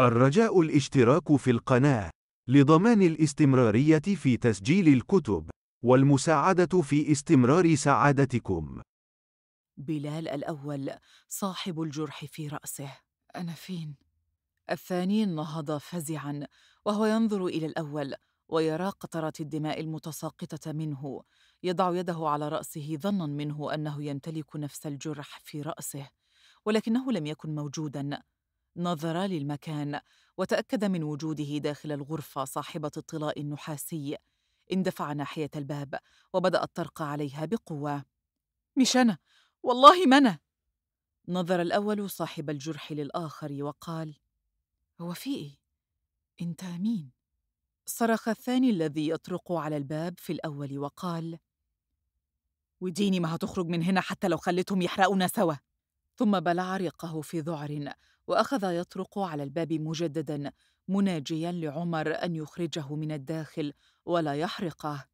الرجاء الاشتراك في القناة لضمان الاستمرارية في تسجيل الكتب والمساعدة في استمرار سعادتكم. بلال الأول صاحب الجرح في رأسه، أنا فين؟ الثاني نهض فزعا وهو ينظر إلى الأول ويرى قطرة الدماء المتساقطة منه، يضع يده على رأسه ظنا منه أنه يمتلك نفس الجرح في رأسه، ولكنه لم يكن موجودا، نظر للمكان وتاكد من وجوده داخل الغرفه صاحبه الطلاء النحاسي اندفع ناحيه الباب وبدا الطرق عليها بقوه مش انا والله ما انا نظر الاول صاحب الجرح للاخر وقال هو في ايه انت مين صرخ الثاني الذي يطرق على الباب في الاول وقال وديني ما هتخرج من هنا حتى لو خلتهم يحرقونا سوا ثم بلع ريقه في ذعر واخذ يطرق على الباب مجددا مناجيا لعمر ان يخرجه من الداخل ولا يحرقه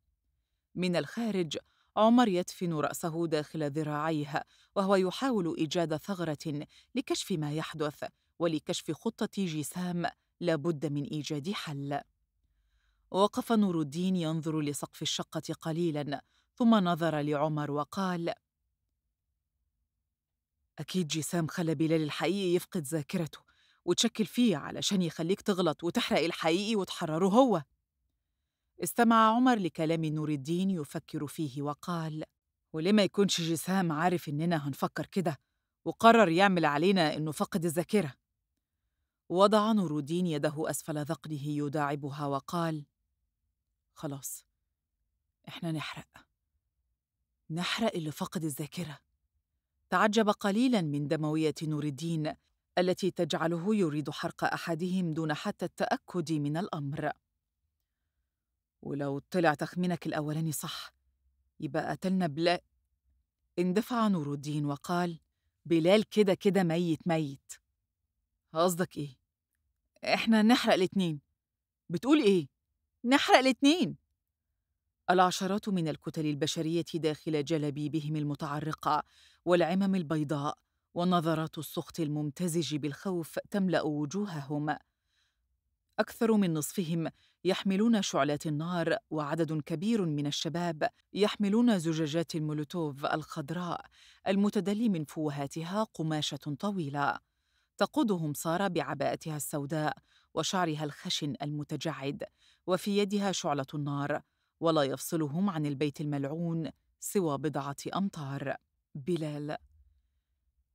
من الخارج عمر يدفن راسه داخل ذراعيه وهو يحاول ايجاد ثغره لكشف ما يحدث ولكشف خطه جسام لابد من ايجاد حل وقف نور الدين ينظر لسقف الشقه قليلا ثم نظر لعمر وقال أكيد جسام خلى بلال الحقيقي يفقد ذاكرته وتشكل فيه علشان يخليك تغلط وتحرق الحقيقي وتحرره هو استمع عمر لكلام نور الدين يفكر فيه وقال وليه ما يكونش جسام عارف إننا هنفكر كده وقرر يعمل علينا إنه فقد الذاكرة وضع نور الدين يده أسفل ذقنه يداعبها وقال خلاص إحنا نحرق نحرق اللي فقد الذاكره تعجب قليلا من دمويه نور الدين التي تجعله يريد حرق احدهم دون حتى التاكد من الامر ولو طلع تخمينك الاولاني صح يبقى قتلنا بلا اندفع نور الدين وقال بلال كده كده ميت ميت قصدك ايه احنا نحرق الاتنين بتقول ايه نحرق الاتنين العشرات من الكتل البشريه داخل جلابيبهم المتعرقه والعمم البيضاء ونظرات السخط الممتزج بالخوف تملا وجوههم اكثر من نصفهم يحملون شعلات النار وعدد كبير من الشباب يحملون زجاجات المولوتوف الخضراء المتدلي من فوهاتها قماشه طويله تقودهم ساره بعباءتها السوداء وشعرها الخشن المتجعد وفي يدها شعله النار ولا يفصلهم عن البيت الملعون سوى بضعة أمتار بلال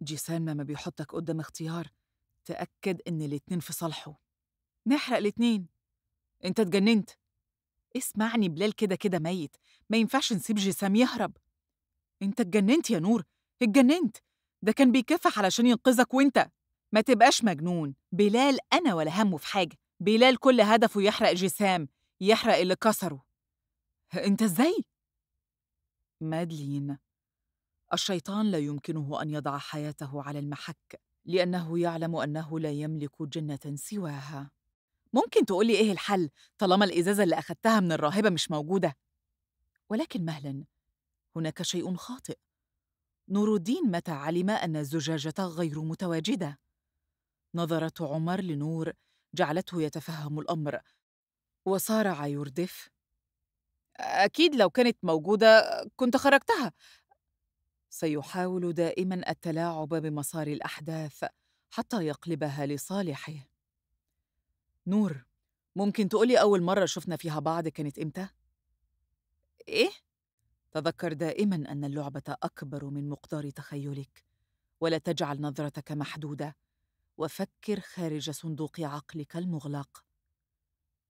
جسام ما بيحطك قدام اختيار تأكد إن الاتنين في صالحه نحرق الاتنين انت اتجننت اسمعني بلال كده كده ميت ما ينفعش نسيب جسام يهرب انت اتجننت يا نور اتجننت ده كان بيكافح علشان ينقذك وانت ما تبقاش مجنون بلال انا ولا همه في حاجه بلال كل هدفه يحرق جسام يحرق اللي كسره أنت إزاي؟ مادلين الشيطان لا يمكنه أن يضع حياته على المحك لأنه يعلم أنه لا يملك جنة سواها ممكن تقولي إيه الحل طالما الإزازة اللي اخذتها من الراهبة مش موجودة ولكن مهلا هناك شيء خاطئ نور الدين متى علم أن الزجاجة غير متواجدة نظرة عمر لنور جعلته يتفهم الأمر وصارع يردف أكيد لو كانت موجودة كنت خرجتها سيحاول دائما التلاعب بمسار الأحداث حتى يقلبها لصالحه نور ممكن تقولي أول مرة شفنا فيها بعض كانت إمتى؟ إيه؟ تذكر دائما أن اللعبة أكبر من مقدار تخيلك ولا تجعل نظرتك محدودة وفكر خارج صندوق عقلك المغلق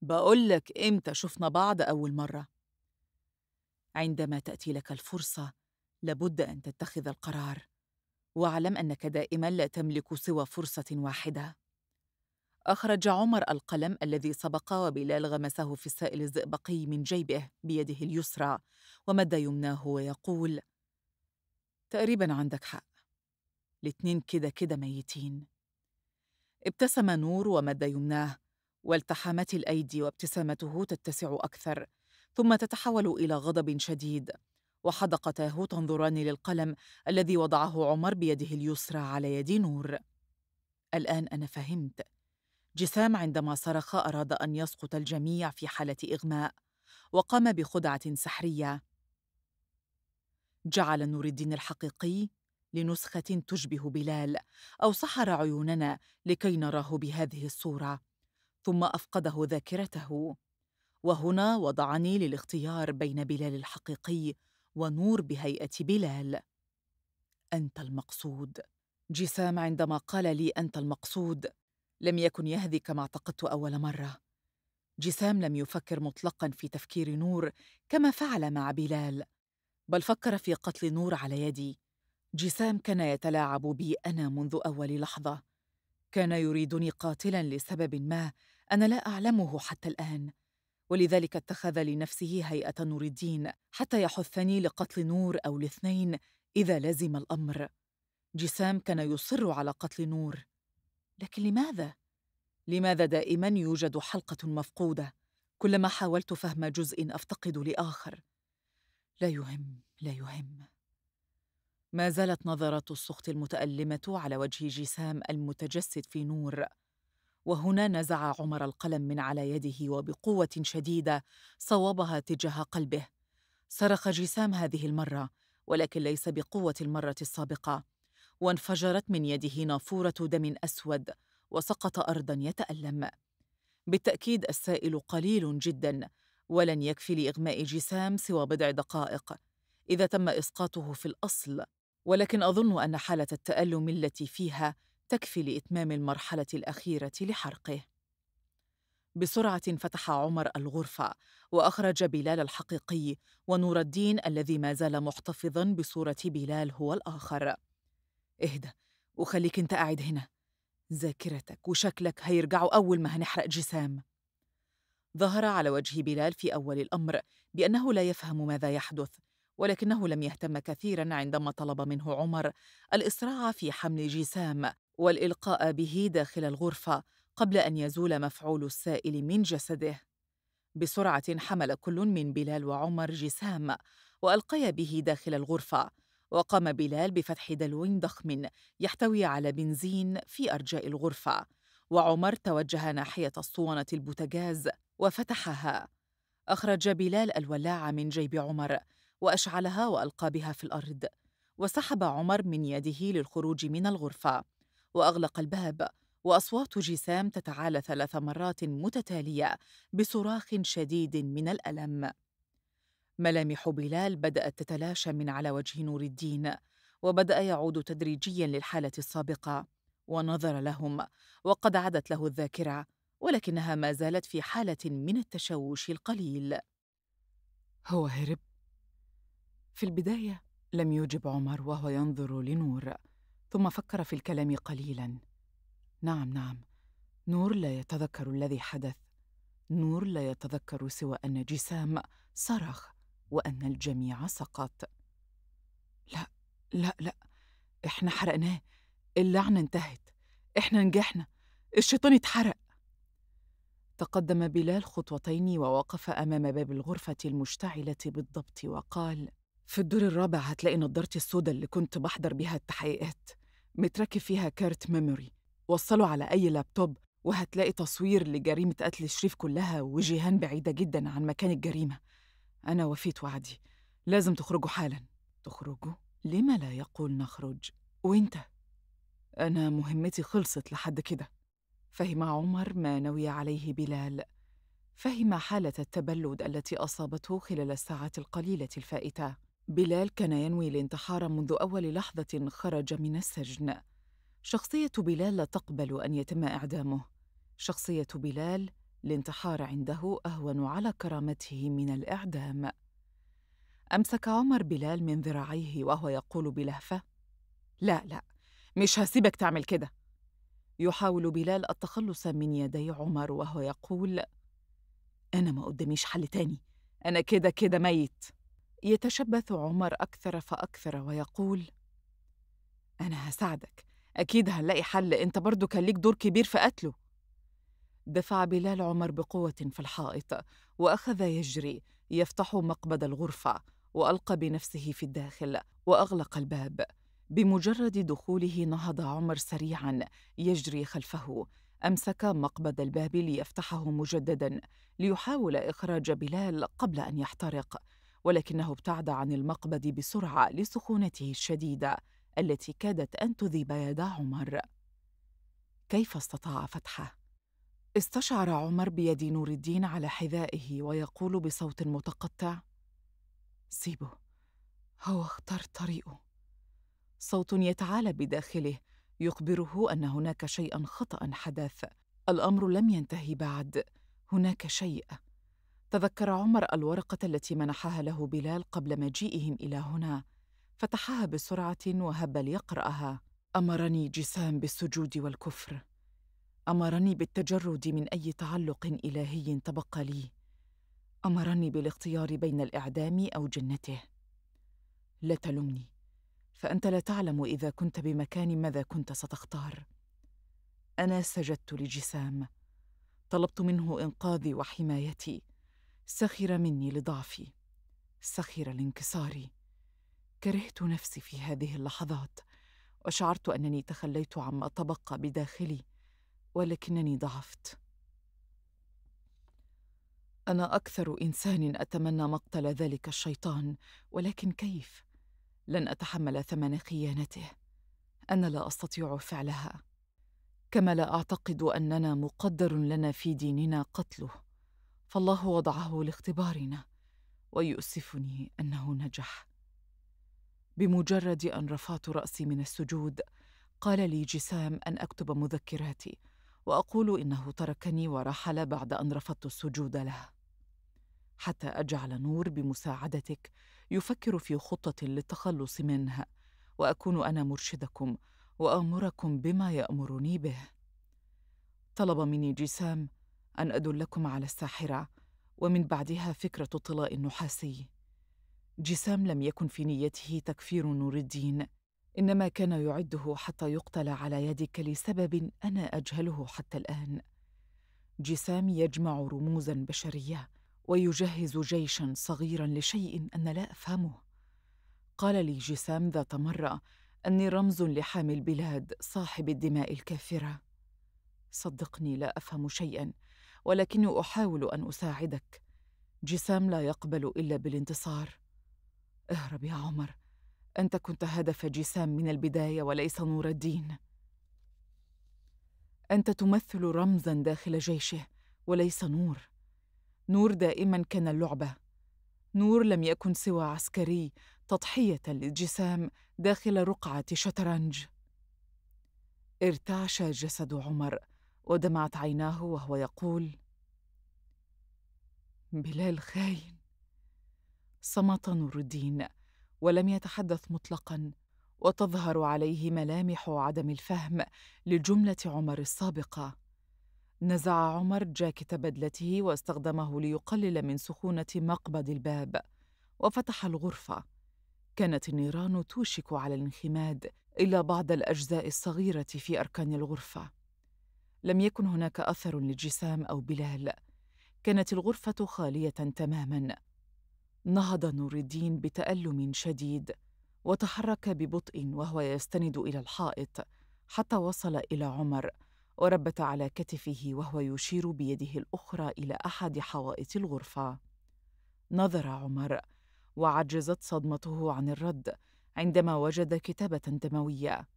بقولك إمتى شفنا بعض أول مرة عندما تاتي لك الفرصه لابد ان تتخذ القرار واعلم انك دائما لا تملك سوى فرصه واحده اخرج عمر القلم الذي سبق وبلال غمسه في السائل الزئبقي من جيبه بيده اليسرى ومد يمناه ويقول تقريبا عندك حق الاتنين كده كده ميتين ابتسم نور ومد يمناه والتحامت الايدي وابتسامته تتسع اكثر ثم تتحول إلى غضب شديد وحدقتاه تنظران للقلم الذي وضعه عمر بيده اليسرى على يد نور الآن أنا فهمت جسام عندما صرخ أراد أن يسقط الجميع في حالة إغماء وقام بخدعة سحرية جعل نور الدين الحقيقي لنسخة تشبه بلال أو سحر عيوننا لكي نراه بهذه الصورة ثم أفقده ذاكرته وهنا وضعني للاختيار بين بلال الحقيقي ونور بهيئه بلال انت المقصود جسام عندما قال لي انت المقصود لم يكن يهذي كما اعتقدت اول مره جسام لم يفكر مطلقا في تفكير نور كما فعل مع بلال بل فكر في قتل نور على يدي جسام كان يتلاعب بي انا منذ اول لحظه كان يريدني قاتلا لسبب ما انا لا اعلمه حتى الان ولذلك اتخذ لنفسه هيئة نور الدين حتى يحثني لقتل نور أو الاثنين إذا لزم الأمر جسام كان يصر على قتل نور لكن لماذا؟ لماذا دائما يوجد حلقة مفقودة؟ كلما حاولت فهم جزء أفتقد لآخر لا يهم لا يهم ما زالت نظرات السخط المتألمة على وجه جسام المتجسد في نور وهنا نزع عمر القلم من على يده وبقوه شديده صوبها تجاه قلبه صرخ جسام هذه المره ولكن ليس بقوه المره السابقه وانفجرت من يده نافوره دم اسود وسقط ارضا يتالم بالتاكيد السائل قليل جدا ولن يكفي لاغماء جسام سوى بضع دقائق اذا تم اسقاطه في الاصل ولكن اظن ان حاله التالم التي فيها تكفي لإتمام المرحلة الأخيرة لحرقه. بسرعة فتح عمر الغرفة وأخرج بلال الحقيقي ونور الدين الذي ما زال محتفظا بصورة بلال هو الآخر. اهدى وخليك أنت قاعد هنا. ذاكرتك وشكلك هيرجعوا أول ما هنحرق جسام. ظهر على وجه بلال في أول الأمر بأنه لا يفهم ماذا يحدث، ولكنه لم يهتم كثيرا عندما طلب منه عمر الإسراع في حمل جسام والإلقاء به داخل الغرفة قبل أن يزول مفعول السائل من جسده بسرعة حمل كل من بلال وعمر جسام وألقيا به داخل الغرفة وقام بلال بفتح دلو ضخم يحتوي على بنزين في أرجاء الغرفة وعمر توجه ناحية اسطوانة البوتجاز وفتحها أخرج بلال الولاعة من جيب عمر وأشعلها وألقى بها في الأرض وسحب عمر من يده للخروج من الغرفة واغلق الباب واصوات جسام تتعالى ثلاث مرات متتاليه بصراخ شديد من الالم ملامح بلال بدات تتلاشى من على وجه نور الدين وبدا يعود تدريجيا للحاله السابقه ونظر لهم وقد عادت له الذاكره ولكنها ما زالت في حاله من التشوش القليل هو هرب في البدايه لم يجب عمر وهو ينظر لنور ثم فكر في الكلام قليلا نعم نعم نور لا يتذكر الذي حدث نور لا يتذكر سوى ان جسام صرخ وان الجميع سقط لا لا لا احنا حرقناه اللعنه انتهت احنا نجحنا الشيطان اتحرق تقدم بلال خطوتين ووقف امام باب الغرفه المشتعله بالضبط وقال في الدور الرابع هتلاقي نضارتي السودا اللي كنت بحضر بيها التحقيقات متركب فيها كارت ميموري وصله على أي لابتوب وهتلاقي تصوير لجريمة قتل شريف كلها وجيهان بعيدة جدا عن مكان الجريمة أنا وفيت وعدي لازم تخرجوا حالا تخرجوا؟ لما لا يقول نخرج؟ وانت؟ أنا مهمتي خلصت لحد كده فهم عمر ما نوي عليه بلال فهم حالة التبلد التي أصابته خلال الساعات القليلة الفائتة بلال كان ينوي الانتحار منذ أول لحظة خرج من السجن. شخصية بلال لا تقبل أن يتم إعدامه. شخصية بلال الانتحار عنده أهون على كرامته من الإعدام. أمسك عمر بلال من ذراعيه وهو يقول بلهفة: لا لا، مش هسيبك تعمل كده. يحاول بلال التخلص من يدي عمر وهو يقول: أنا ما قداميش حل تاني، أنا كده كده ميت. يتشبث عمر أكثر فأكثر ويقول أنا هساعدك أكيد هنلاقي حل أنت برضو كان ليك دور كبير في قتله دفع بلال عمر بقوة في الحائط وأخذ يجري يفتح مقبض الغرفة وألقى بنفسه في الداخل وأغلق الباب بمجرد دخوله نهض عمر سريعا يجري خلفه امسك مقبض الباب ليفتحه مجددا ليحاول اخراج بلال قبل ان يحترق ولكنه ابتعد عن المقبض بسرعة لسخونته الشديدة التي كادت أن تذيب يد عمر كيف استطاع فتحه؟ استشعر عمر بيد نور الدين على حذائه ويقول بصوت متقطع سيبه هو اختار طريقه صوت يتعالى بداخله يخبره ان هناك شيئا خطا حدث الامر لم ينتهي بعد هناك شيء تذكر عمر الورقة التي منحها له بلال قبل مجيئهم إلى هنا، فتحها بسرعة وهب ليقرأها: أمرني جسام بالسجود والكفر، أمرني بالتجرد من أي تعلق إلهي تبقى لي، أمرني بالاختيار بين الإعدام أو جنته. لا تلمني، فأنت لا تعلم إذا كنت بمكان ماذا كنت ستختار. أنا سجدت لجسام، طلبت منه إنقاذي وحمايتي. سخر مني لضعفي سخر لانكساري كرهت نفسي في هذه اللحظات وشعرت انني تخليت عما تبقى بداخلي ولكنني ضعفت انا اكثر انسان اتمنى مقتل ذلك الشيطان ولكن كيف لن اتحمل ثمن خيانته انا لا استطيع فعلها كما لا اعتقد اننا مقدر لنا في ديننا قتله فالله وضعه لاختبارنا ويؤسفني انه نجح بمجرد ان رفعت راسي من السجود قال لي جسام ان اكتب مذكراتي واقول انه تركني ورحل بعد ان رفضت السجود له حتى اجعل نور بمساعدتك يفكر في خطه للتخلص منها واكون انا مرشدكم وامركم بما يامرني به طلب مني جسام أن أدلكم على الساحرة ومن بعدها فكرة الطلاء النحاسي جسام لم يكن في نيته تكفير نور الدين إنما كان يعده حتى يقتل على يدك لسبب أنا أجهله حتى الآن جسام يجمع رموزا بشرية ويجهز جيشا صغيرا لشيء أنا لا أفهمه قال لي جسام ذات مرة أني رمز لحامي البلاد صاحب الدماء الكافرة صدقني لا أفهم شيئا ولكني احاول ان اساعدك جسام لا يقبل الا بالانتصار اهرب يا عمر انت كنت هدف جسام من البدايه وليس نور الدين انت تمثل رمزا داخل جيشه وليس نور نور دائما كان اللعبه نور لم يكن سوى عسكري تضحيه لجسام داخل رقعه شطرنج ارتعش جسد عمر ودمعت عيناه وهو يقول بلال خاين صمت نور الدين ولم يتحدث مطلقا وتظهر عليه ملامح عدم الفهم لجمله عمر السابقه نزع عمر جاكيت بدلته واستخدمه ليقلل من سخونه مقبض الباب وفتح الغرفه كانت النيران توشك على الانخماد الا بعض الاجزاء الصغيره في اركان الغرفه لم يكن هناك اثر لجسام او بلال كانت الغرفه خاليه تماما نهض نور الدين بتالم شديد وتحرك ببطء وهو يستند الى الحائط حتى وصل الى عمر وربت على كتفه وهو يشير بيده الاخرى الى احد حوائط الغرفه نظر عمر وعجزت صدمته عن الرد عندما وجد كتابه دمويه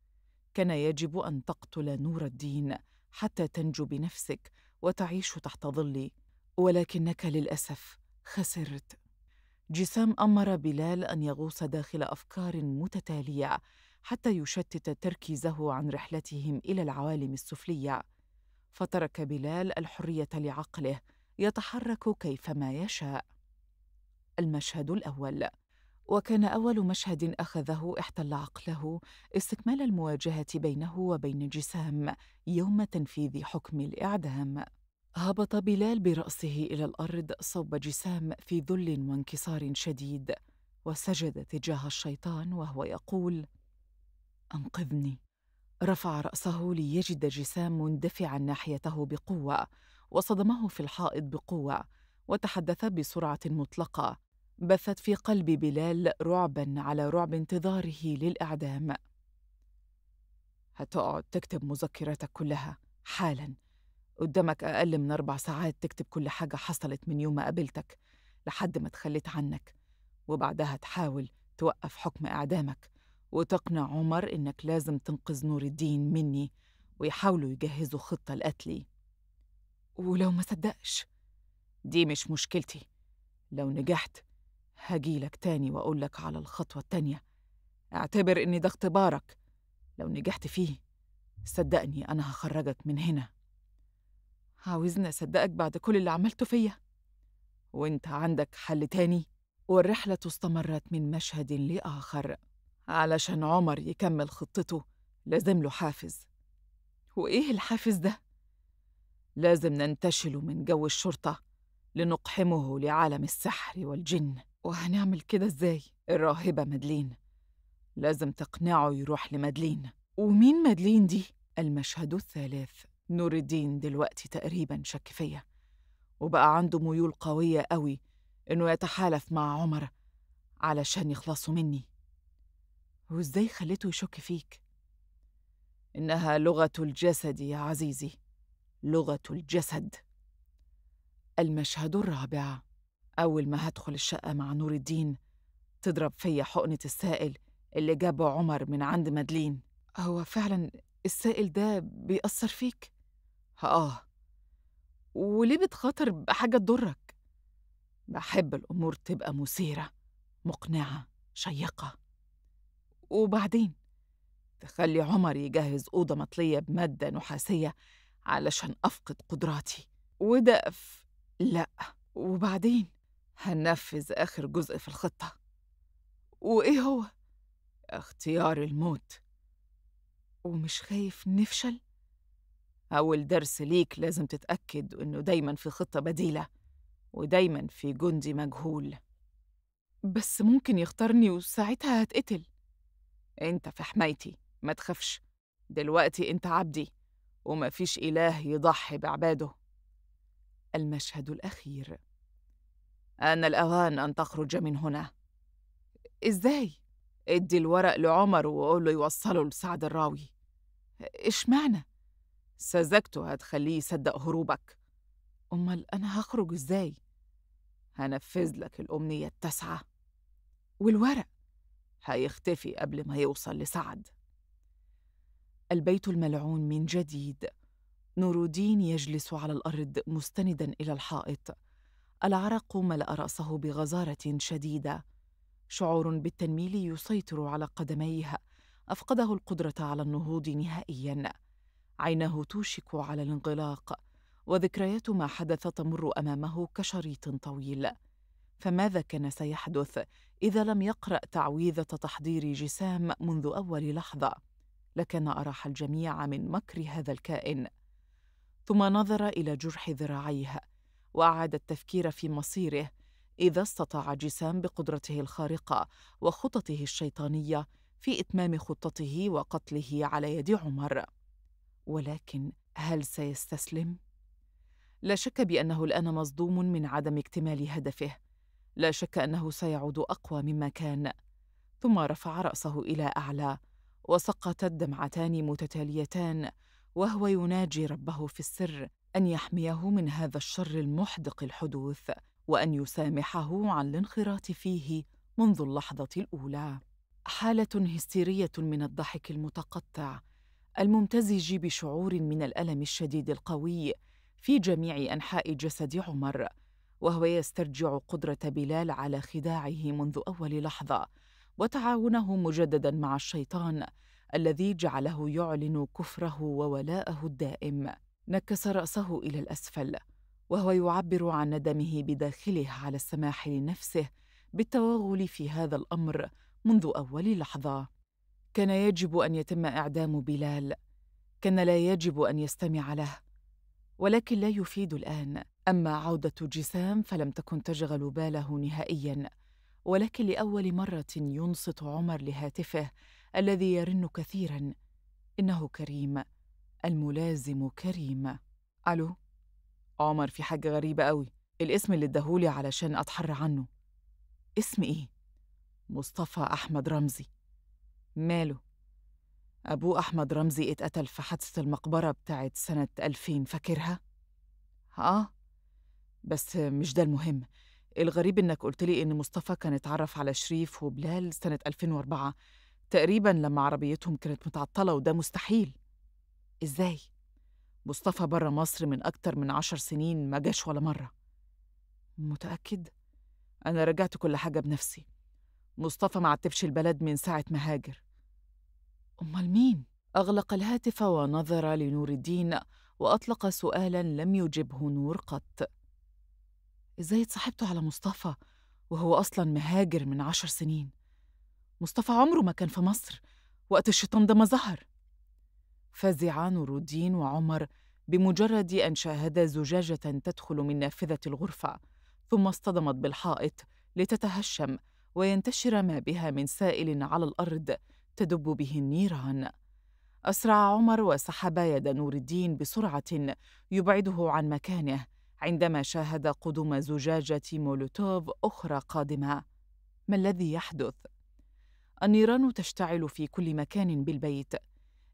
كان يجب ان تقتل نور الدين حتى تنجو بنفسك وتعيش تحت ظلي ولكنك للاسف خسرت جسام امر بلال ان يغوص داخل افكار متتاليه حتى يشتت تركيزه عن رحلتهم الى العوالم السفليه فترك بلال الحريه لعقله يتحرك كيفما يشاء المشهد الاول وكان أول مشهد أخذه احتل عقله استكمال المواجهة بينه وبين جسام يوم تنفيذ حكم الإعدام. هبط بلال برأسه إلى الأرض صوب جسام في ذل وانكسار شديد، وسجد تجاه الشيطان وهو يقول: أنقذني. رفع رأسه ليجد جسام مندفعا ناحيته بقوة، وصدمه في الحائط بقوة، وتحدث بسرعة مطلقة بثت في قلب بلال رعبا على رعب انتظاره للإعدام هتقعد تكتب مذكراتك كلها حالا قدامك أقل من أربع ساعات تكتب كل حاجة حصلت من يوم ما قابلتك لحد ما تخليت عنك وبعدها تحاول توقف حكم إعدامك وتقنع عمر إنك لازم تنقذ نور الدين مني ويحاولوا يجهزوا خطة لقتلي ولو ما صدقش دي مش مشكلتي لو نجحت هجيلك تاني وأقولك على الخطوة التانية اعتبر إني ده اختبارك لو نجحت فيه صدقني أنا هخرجك من هنا عاوزني أصدقك بعد كل اللي عملته فيا وإنت عندك حل تاني والرحلة استمرت من مشهد لآخر علشان عمر يكمل خطته لازم له حافز وإيه الحافز ده؟ لازم ننتشله من جو الشرطة لنقحمه لعالم السحر والجن وهنعمل كده ازاي؟ الراهبة مدلين لازم تقنعه يروح لمدلين ومين مدلين دي؟ المشهد الثالث نور الدين دلوقتي تقريبا شك فيا وبقى عنده ميول قوية قوي إنه يتحالف مع عمر علشان يخلصوا مني وإزاي خليته يشك فيك؟ إنها لغة الجسد يا عزيزي لغة الجسد المشهد الرابع أول ما هدخل الشقة مع نور الدين تضرب فيا حقنة السائل اللي جابه عمر من عند مدلين هو فعلا السائل ده بيأثر فيك؟ آه وليه بتخاطر بحاجة تضرك؟ بحب الأمور تبقى مثيرة مقنعة شيقة وبعدين تخلي عمر يجهز أوضة مطلية بمادة نحاسية علشان أفقد قدراتي وده لأ وبعدين هننفذ آخر جزء في الخطة وإيه هو؟ اختيار الموت ومش خايف نفشل؟ أول درس ليك لازم تتأكد إنه دايما في خطة بديلة ودايما في جندي مجهول بس ممكن يختارني وساعتها هتقتل انت في حمايتي ما تخافش دلوقتي انت عبدي ومفيش إله يضحي بعباده المشهد الأخير ان الاوان ان تخرج من هنا ازاي ادي الورق لعمر وقول له يوصله لسعد الراوي ايش معنى سذاجته هتخليه يصدق هروبك امال انا هخرج ازاي هنفذ لك الامنيه التاسعه والورق هيختفي قبل ما يوصل لسعد البيت الملعون من جديد نور الدين يجلس على الارض مستندا الى الحائط العرق ملا راسه بغزاره شديده شعور بالتنميل يسيطر على قدميه افقده القدره على النهوض نهائيا عيناه توشك على الانغلاق وذكريات ما حدث تمر امامه كشريط طويل فماذا كان سيحدث اذا لم يقرا تعويذه تحضير جسام منذ اول لحظه لكان اراح الجميع من مكر هذا الكائن ثم نظر الى جرح ذراعيه وأعاد التفكير في مصيره إذا استطاع جسام بقدرته الخارقة وخططه الشيطانية في إتمام خطته وقتله على يد عمر ولكن هل سيستسلم؟ لا شك بأنه الآن مصدوم من عدم اكتمال هدفه لا شك أنه سيعود أقوى مما كان ثم رفع رأسه إلى أعلى وسقطت دمعتان متتاليتان وهو يناجي ربه في السر ان يحميه من هذا الشر المحدق الحدوث وان يسامحه عن الانخراط فيه منذ اللحظه الاولى حاله هستيريه من الضحك المتقطع الممتزج بشعور من الالم الشديد القوي في جميع انحاء جسد عمر وهو يسترجع قدره بلال على خداعه منذ اول لحظه وتعاونه مجددا مع الشيطان الذي جعله يعلن كفره وولاءه الدائم نكس راسه الى الاسفل وهو يعبر عن ندمه بداخله على السماح لنفسه بالتوغل في هذا الامر منذ اول لحظه كان يجب ان يتم اعدام بلال كان لا يجب ان يستمع له ولكن لا يفيد الان اما عوده جسام فلم تكن تشغل باله نهائيا ولكن لاول مره ينصت عمر لهاتفه الذي يرن كثيرا انه كريم الملازم كريم ألو عمر في حاجة غريبة أوي الاسم اللي اداهولي علشان أتحرى عنه اسم إيه؟ مصطفى أحمد رمزي ماله؟ أبوه أحمد رمزي اتقتل في حادثة المقبرة بتاعت سنة 2000 فاكرها؟ آه بس مش ده المهم الغريب إنك قلت لي إن مصطفى كان اتعرف على شريف وبلال سنة 2004 تقريبا لما عربيتهم كانت متعطلة وده مستحيل إزاي؟ مصطفى بره مصر من أكتر من عشر سنين ما جاش ولا مرة متأكد؟ أنا رجعت كل حاجة بنفسي مصطفى ما عتبش البلد من ساعة ما هاجر أمال مين؟ أغلق الهاتف ونظر لنور الدين وأطلق سؤالا لم يجبه نور قط إزاي اتصاحبتوا على مصطفى وهو أصلا مهاجر من عشر سنين؟ مصطفى عمره ما كان في مصر وقت الشيطان ده ما ظهر فزع نور الدين وعمر بمجرد أن شاهدا زجاجة تدخل من نافذة الغرفة ثم اصطدمت بالحائط لتتهشم وينتشر ما بها من سائل على الأرض تدب به النيران أسرع عمر وسحب يد نور الدين بسرعة يبعده عن مكانه عندما شاهد قدوم زجاجة مولوتوف أخرى قادمة ما الذي يحدث؟ النيران تشتعل في كل مكان بالبيت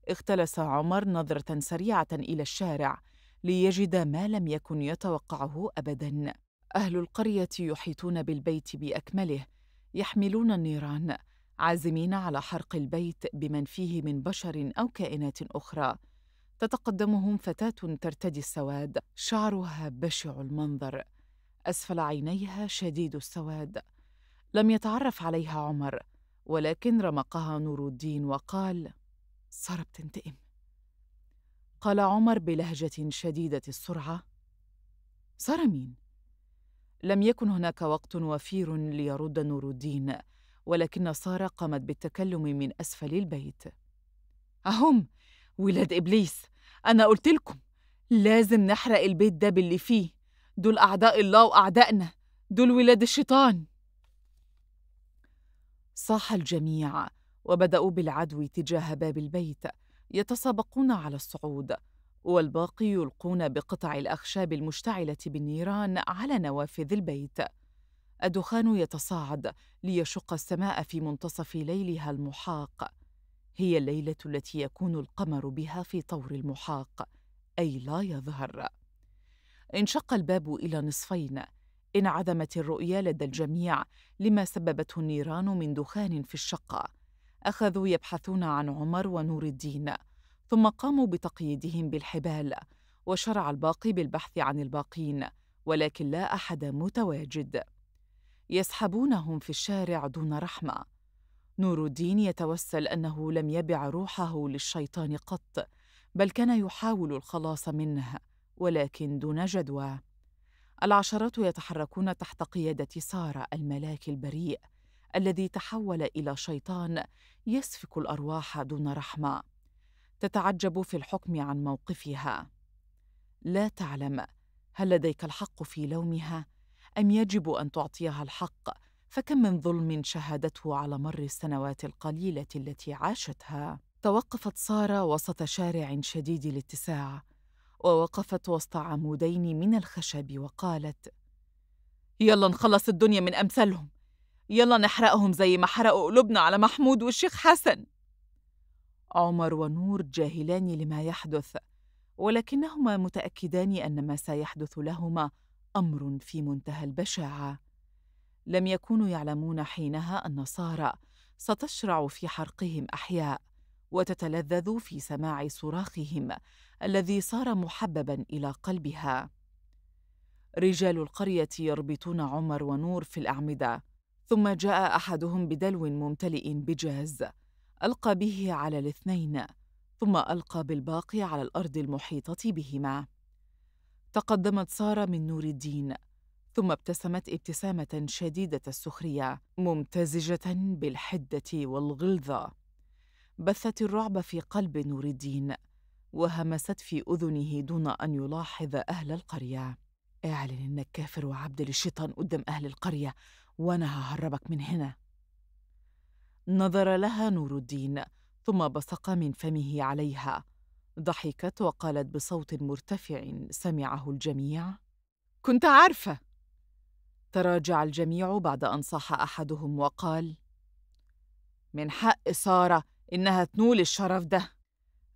اختلس عمر نظرة سريعة إلى الشارع ليجد ما لم يكن يتوقعه أبداً أهل القرية يحيطون بالبيت بأكمله يحملون النيران عازمين على حرق البيت بمن فيه من بشر أو كائنات أخرى تتقدمهم فتاة ترتدي السواد شعرها بشع المنظر أسفل عينيها شديد السواد لم يتعرف عليها عمر ولكن رمقها نور الدين وقال سارة بتنتقم قال عمر بلهجة شديدة السرعة سارة مين؟ لم يكن هناك وقت وفير ليرد نور الدين ولكن سارة قامت بالتكلم من أسفل البيت أهم ولاد إبليس أنا قلت لكم لازم نحرق البيت ده باللي فيه دول أعداء الله وأعدائنا دول ولاد الشيطان صاح الجميع وبداوا بالعدو تجاه باب البيت يتسابقون على الصعود والباقي يلقون بقطع الاخشاب المشتعله بالنيران على نوافذ البيت الدخان يتصاعد ليشق السماء في منتصف ليلها المحاق هي الليله التي يكون القمر بها في طور المحاق اي لا يظهر انشق الباب الى نصفين انعدمت الرؤيا لدى الجميع لما سببته النيران من دخان في الشقه أخذوا يبحثون عن عمر ونور الدين ثم قاموا بتقييدهم بالحبال وشرع الباقي بالبحث عن الباقين ولكن لا أحد متواجد يسحبونهم في الشارع دون رحمة نور الدين يتوسل أنه لم يبع روحه للشيطان قط بل كان يحاول الخلاص منه ولكن دون جدوى العشرات يتحركون تحت قيادة سارة الملاك البريء الذي تحول الى شيطان يسفك الارواح دون رحمه تتعجب في الحكم عن موقفها لا تعلم هل لديك الحق في لومها ام يجب ان تعطيها الحق فكم من ظلم شهدته على مر السنوات القليله التي عاشتها توقفت ساره وسط شارع شديد الاتساع ووقفت وسط عمودين من الخشب وقالت يلا نخلص الدنيا من امثالهم يلا نحرقهم زي ما حرقوا قلوبنا على محمود والشيخ حسن عمر ونور جاهلان لما يحدث ولكنهما متاكدان ان ما سيحدث لهما امر في منتهى البشاعه لم يكونوا يعلمون حينها ان ساره ستشرع في حرقهم احياء وتتلذذ في سماع صراخهم الذي صار محببا الى قلبها رجال القريه يربطون عمر ونور في الاعمده ثم جاء احدهم بدلو ممتلئ بجاز القى به على الاثنين ثم القى بالباقي على الارض المحيطه بهما تقدمت ساره من نور الدين ثم ابتسمت ابتسامه شديده السخريه ممتزجه بالحده والغلظه بثت الرعب في قلب نور الدين وهمست في اذنه دون ان يلاحظ اهل القريه اعلن إنك كافر وعبد للشيطان قدام أهل القرية وأنا ههربك من هنا نظر لها نور الدين ثم بصق من فمه عليها ضحكت وقالت بصوت مرتفع سمعه الجميع كنت عارفه تراجع الجميع بعد ان صاح احدهم وقال من حق ساره انها تنول الشرف ده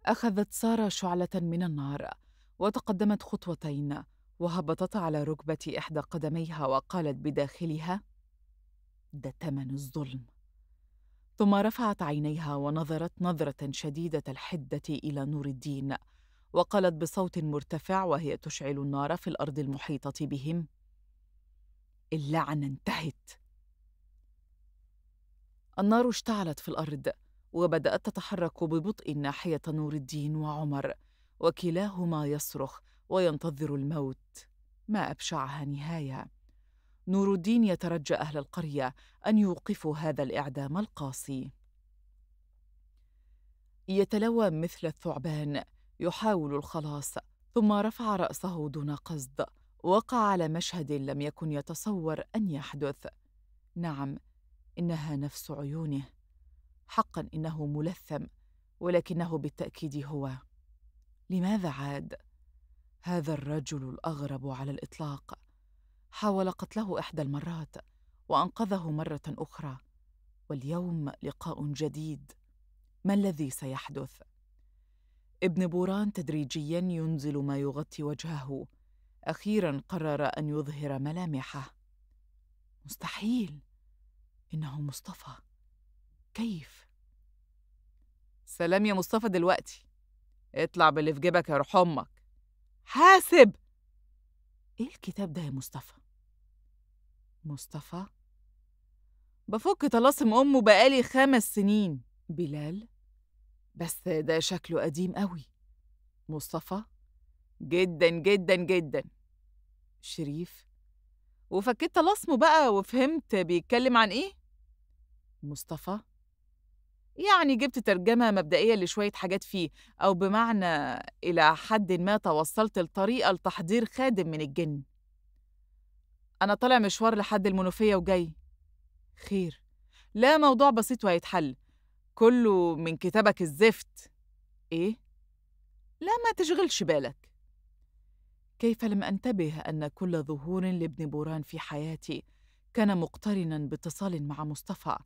اخذت ساره شعله من النار وتقدمت خطوتين وهبطت على ركبة إحدى قدميها وقالت بداخلها: ده تمن الظلم. ثم رفعت عينيها ونظرت نظرة شديدة الحدة إلى نور الدين، وقالت بصوت مرتفع وهي تشعل النار في الأرض المحيطة بهم: اللعنة انتهت. النار اشتعلت في الأرض، وبدأت تتحرك ببطء ناحية نور الدين وعمر، وكلاهما يصرخ وينتظر الموت ما أبشعها نهاية نور الدين يترجى أهل القرية أن يوقفوا هذا الإعدام القاسي يتلوى مثل الثعبان يحاول الخلاص ثم رفع رأسه دون قصد وقع على مشهد لم يكن يتصور أن يحدث نعم إنها نفس عيونه حقا إنه ملثم ولكنه بالتأكيد هو لماذا عاد؟ هذا الرجل الاغرب على الاطلاق حاول قتله احدى المرات وانقذه مره اخرى واليوم لقاء جديد ما الذي سيحدث ابن بوران تدريجيا ينزل ما يغطي وجهه اخيرا قرر ان يظهر ملامحه مستحيل انه مصطفى كيف سلام يا مصطفى دلوقتي اطلع باللي في جيبك يا روح امك حاسب ايه الكتاب ده يا مصطفى مصطفى بفك طلاسم امه بقالي خمس سنين بلال بس ده شكله قديم قوي مصطفى جدا جدا جدا شريف وفكيت طلاسمه بقى وفهمت بيتكلم عن ايه مصطفى يعني جبت ترجمة مبدئية لشوية حاجات فيه أو بمعنى إلى حد ما توصلت لطريقة لتحضير خادم من الجن أنا طالع مشوار لحد المنوفية وجاي خير لا موضوع بسيط وهيتحل كله من كتابك الزفت إيه؟ لا ما تشغلش بالك كيف لم أنتبه أن كل ظهور لابن بوران في حياتي كان مقترنا باتصال مع مصطفى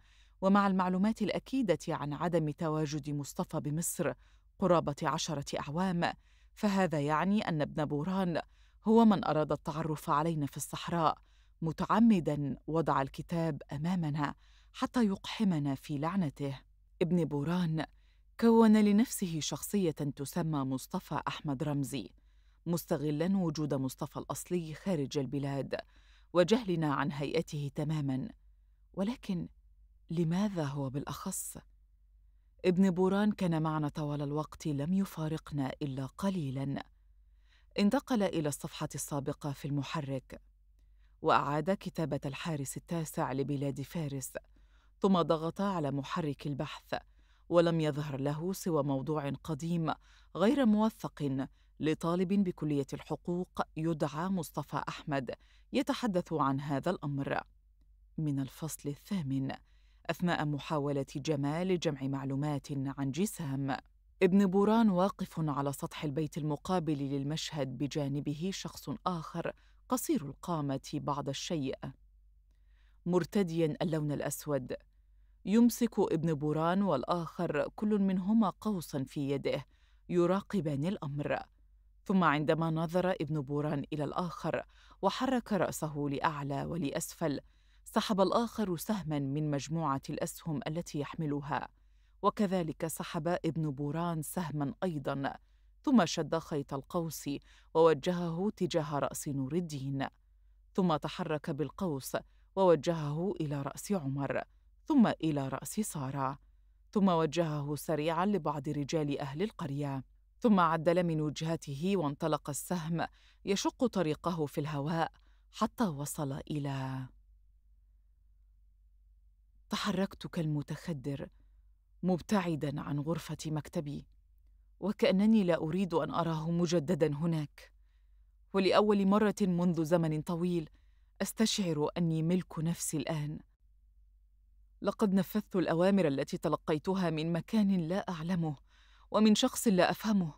ومع المعلومات الأكيدة عن عدم تواجد مصطفى بمصر قرابة عشرة أعوام فهذا يعني أن ابن بوران هو من أراد التعرف علينا في الصحراء متعمدا وضع الكتاب أمامنا حتى يقحمنا في لعنته ابن بوران كون لنفسه شخصية تسمى مصطفى أحمد رمزي مستغلا وجود مصطفى الأصلي خارج البلاد وجهلنا عن هيئته تماما ولكن لماذا هو بالاخص ابن بوران كان معنا طوال الوقت لم يفارقنا الا قليلا انتقل الى الصفحه السابقه في المحرك واعاد كتابه الحارس التاسع لبلاد فارس ثم ضغط على محرك البحث ولم يظهر له سوى موضوع قديم غير موثق لطالب بكليه الحقوق يدعى مصطفى احمد يتحدث عن هذا الامر من الفصل الثامن أثناء محاولة جمال لجمع معلومات عن جسام ابن بوران واقف على سطح البيت المقابل للمشهد بجانبه شخص آخر قصير القامة بعض الشيء مرتديا اللون الأسود يمسك ابن بوران والآخر كل منهما قوسا في يده يراقبان الأمر ثم عندما نظر ابن بوران إلى الآخر وحرك رأسه لأعلى ولأسفل سحب الآخر سهما من مجموعة الأسهم التي يحملها وكذلك سحب ابن بوران سهما أيضا ثم شد خيط القوس ووجهه تجاه رأس نور الدين ثم تحرك بالقوس ووجهه إلى رأس عمر ثم إلى رأس سارة ثم وجهه سريعا لبعض رجال أهل القرية ثم عدل من وجهته وانطلق السهم يشق طريقه في الهواء حتى وصل إلى تحركت كالمتخدر مبتعدا عن غرفه مكتبي وكانني لا اريد ان اراه مجددا هناك ولاول مره منذ زمن طويل استشعر اني ملك نفسي الان لقد نفذت الاوامر التي تلقيتها من مكان لا اعلمه ومن شخص لا افهمه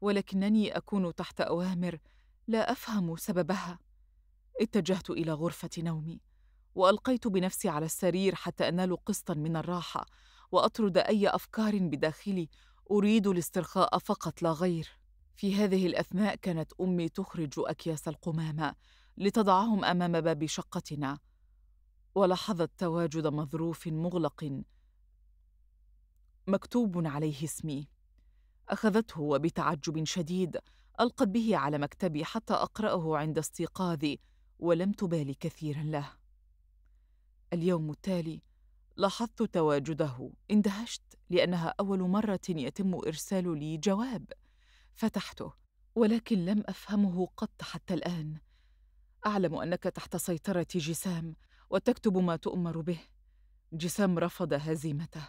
ولكنني اكون تحت اوامر لا افهم سببها اتجهت الى غرفه نومي والقيت بنفسي على السرير حتى انال قسطا من الراحه واطرد اي افكار بداخلي اريد الاسترخاء فقط لا غير في هذه الاثناء كانت امي تخرج اكياس القمامه لتضعهم امام باب شقتنا ولاحظت تواجد مظروف مغلق مكتوب عليه اسمي اخذته وبتعجب شديد القت به على مكتبي حتى اقراه عند استيقاظي ولم تبالي كثيرا له اليوم التالي لاحظت تواجده اندهشت لانها اول مره يتم ارسال لي جواب فتحته ولكن لم افهمه قط حتى الان اعلم انك تحت سيطره جسام وتكتب ما تؤمر به جسام رفض هزيمته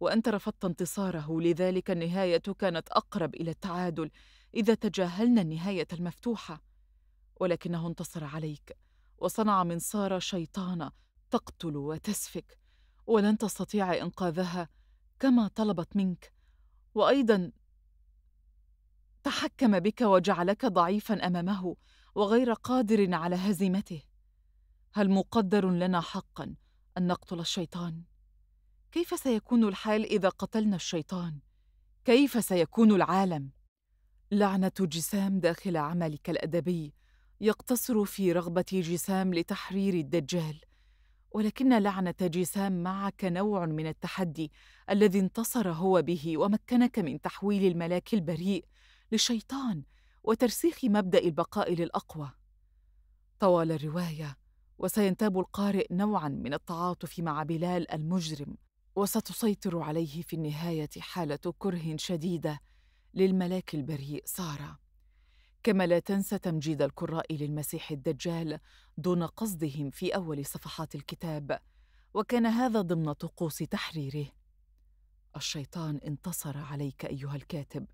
وانت رفضت انتصاره لذلك النهايه كانت اقرب الى التعادل اذا تجاهلنا النهايه المفتوحه ولكنه انتصر عليك وصنع من ساره شيطانه تقتل وتسفك ولن تستطيع انقاذها كما طلبت منك وايضا تحكم بك وجعلك ضعيفا امامه وغير قادر على هزيمته هل مقدر لنا حقا ان نقتل الشيطان كيف سيكون الحال اذا قتلنا الشيطان كيف سيكون العالم لعنه جسام داخل عملك الادبي يقتصر في رغبه جسام لتحرير الدجال ولكن لعنة جسام معك نوع من التحدي الذي انتصر هو به ومكنك من تحويل الملاك البريء لشيطان وترسيخ مبدأ البقاء للأقوى. طوال الرواية وسينتاب القارئ نوعا من التعاطف مع بلال المجرم وستسيطر عليه في النهاية حالة كره شديدة للملاك البريء ساره كما لا تنسى تمجيد القراء للمسيح الدجال دون قصدهم في اول صفحات الكتاب وكان هذا ضمن طقوس تحريره الشيطان انتصر عليك ايها الكاتب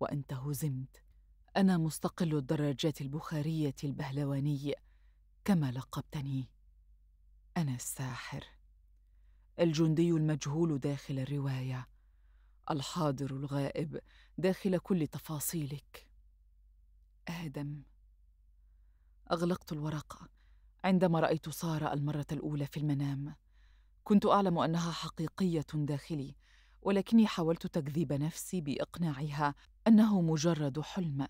وانت هزمت انا مستقل الدراجات البخاريه البهلواني كما لقبتني انا الساحر الجندي المجهول داخل الروايه الحاضر الغائب داخل كل تفاصيلك آدم أغلقت الورقة عندما رأيت سارة المرة الأولى في المنام كنت أعلم أنها حقيقية داخلي ولكني حاولت تكذيب نفسي بإقناعها أنه مجرد حلم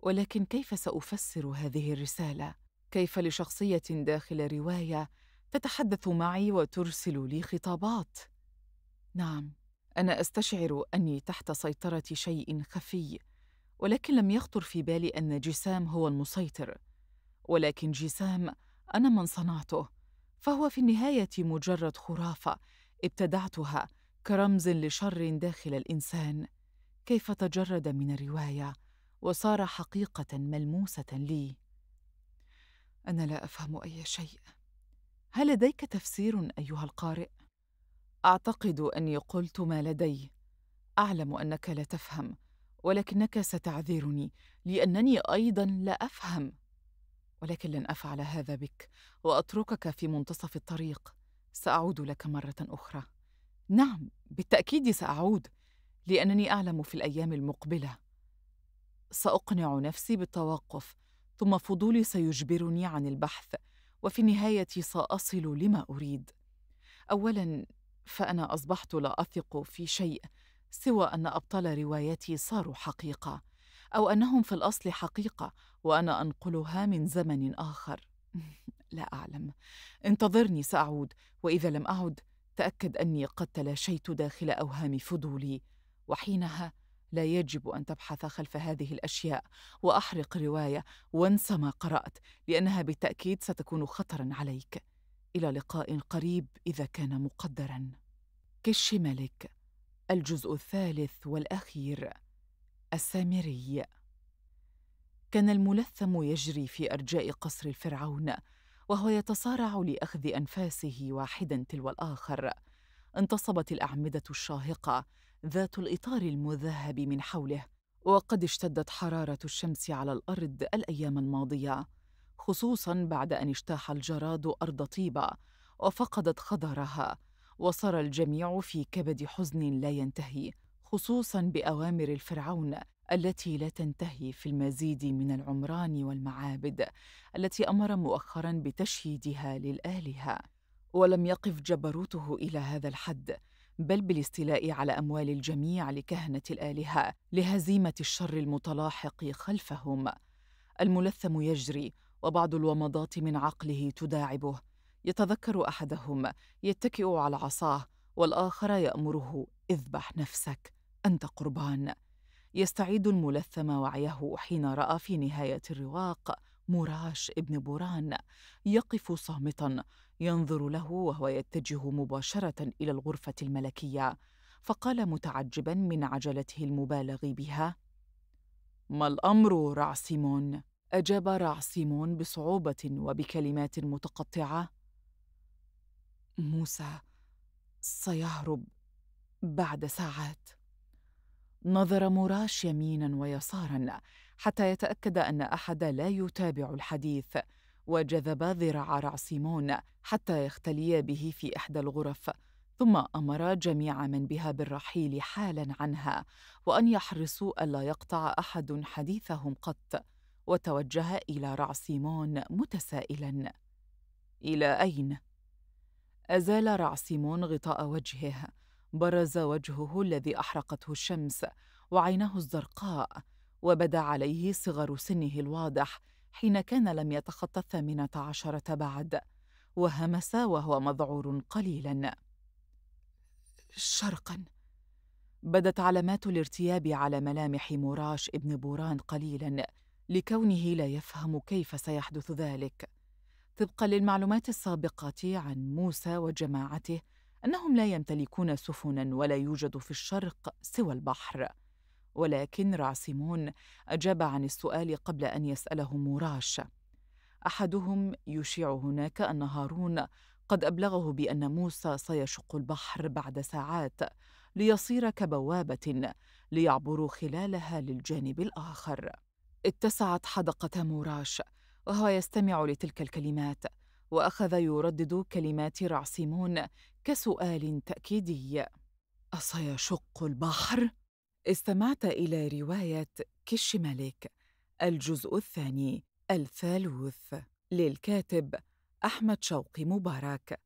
ولكن كيف سأفسر هذه الرسالة؟ كيف لشخصية داخل رواية تتحدث معي وترسل لي خطابات؟ نعم، أنا أستشعر أني تحت سيطرة شيء خفي ولكن لم يخطر في بالي أن جسام هو المسيطر ولكن جسام أنا من صنعته فهو في النهاية مجرد خرافة ابتدعتها كرمز لشر داخل الإنسان كيف تجرد من الرواية وصار حقيقة ملموسة لي أنا لا أفهم أي شيء هل لديك تفسير أيها القارئ؟ أعتقد أني قلت ما لدي أعلم أنك لا تفهم ولكنك ستعذرني لانني ايضا لا افهم ولكن لن افعل هذا بك واتركك في منتصف الطريق ساعود لك مره اخرى نعم بالتاكيد ساعود لانني اعلم في الايام المقبله ساقنع نفسي بالتوقف ثم فضولي سيجبرني عن البحث وفي النهايه ساصل لما اريد اولا فانا اصبحت لا اثق في شيء سوى أن أبطال روايتي صاروا حقيقة أو أنهم في الأصل حقيقة وأنا أنقلها من زمن آخر لا أعلم انتظرني سأعود وإذا لم أعد تأكد أني قد تلاشيت داخل أوهام فضولي وحينها لا يجب أن تبحث خلف هذه الأشياء وأحرق رواية وانسى ما قرأت لأنها بالتأكيد ستكون خطرا عليك إلى لقاء قريب إذا كان مقدرا كش ملك الجزء الثالث والاخير السامري كان الملثم يجري في ارجاء قصر الفرعون وهو يتصارع لاخذ انفاسه واحدا تلو الاخر انتصبت الاعمده الشاهقه ذات الاطار المذهب من حوله وقد اشتدت حراره الشمس على الارض الايام الماضيه خصوصا بعد ان اجتاح الجراد ارض طيبه وفقدت خضرها وصار الجميع في كبد حزن لا ينتهي خصوصا باوامر الفرعون التي لا تنتهي في المزيد من العمران والمعابد التي امر مؤخرا بتشييدها للالهه ولم يقف جبروته الى هذا الحد بل بالاستيلاء على اموال الجميع لكهنه الالهه لهزيمه الشر المتلاحق خلفهم الملثم يجري وبعض الومضات من عقله تداعبه يتذكر احدهم يتكئ على عصاه والاخر يامره اذبح نفسك انت قربان يستعيد الملثم وعيه حين راى في نهايه الرواق مراش ابن بوران يقف صامتا ينظر له وهو يتجه مباشره الى الغرفه الملكيه فقال متعجبا من عجلته المبالغ بها ما الامر رعسيمون اجاب رعسيمون بصعوبه وبكلمات متقطعه موسى سيهرب بعد ساعات نظر موراش يمينا ويسارا حتى يتاكد ان احد لا يتابع الحديث وجذب ذراع رعسيمون حتى يختلي به في احدى الغرف ثم امر جميع من بها بالرحيل حالا عنها وان يحرصوا الا يقطع احد حديثهم قط وتوجه الى رعسيمون متسائلا الى اين أزال رعسيمون غطاء وجهه برز وجهه الذي أحرقته الشمس وعيناه الزرقاء وبدا عليه صغر سنه الواضح حين كان لم يتخطى الثامنة عشرة بعد وهمس وهو مذعور قليلا شرقا بدت علامات الارتياب على ملامح موراش ابن بوران قليلا لكونه لا يفهم كيف سيحدث ذلك طبقا للمعلومات السابقة عن موسى وجماعته أنهم لا يمتلكون سفنا ولا يوجد في الشرق سوى البحر ولكن راسمون أجاب عن السؤال قبل أن يسأله موراش أحدهم يشيع هناك أن هارون قد أبلغه بأن موسى سيشق البحر بعد ساعات ليصير كبوابة ليعبروا خلالها للجانب الآخر اتسعت حدقة موراش وهو يستمع لتلك الكلمات واخذ يردد كلمات رعسيمون كسؤال تاكيدي اسيشق البحر استمعت الى روايه كش مالك الجزء الثاني الثالوث للكاتب احمد شوقي مبارك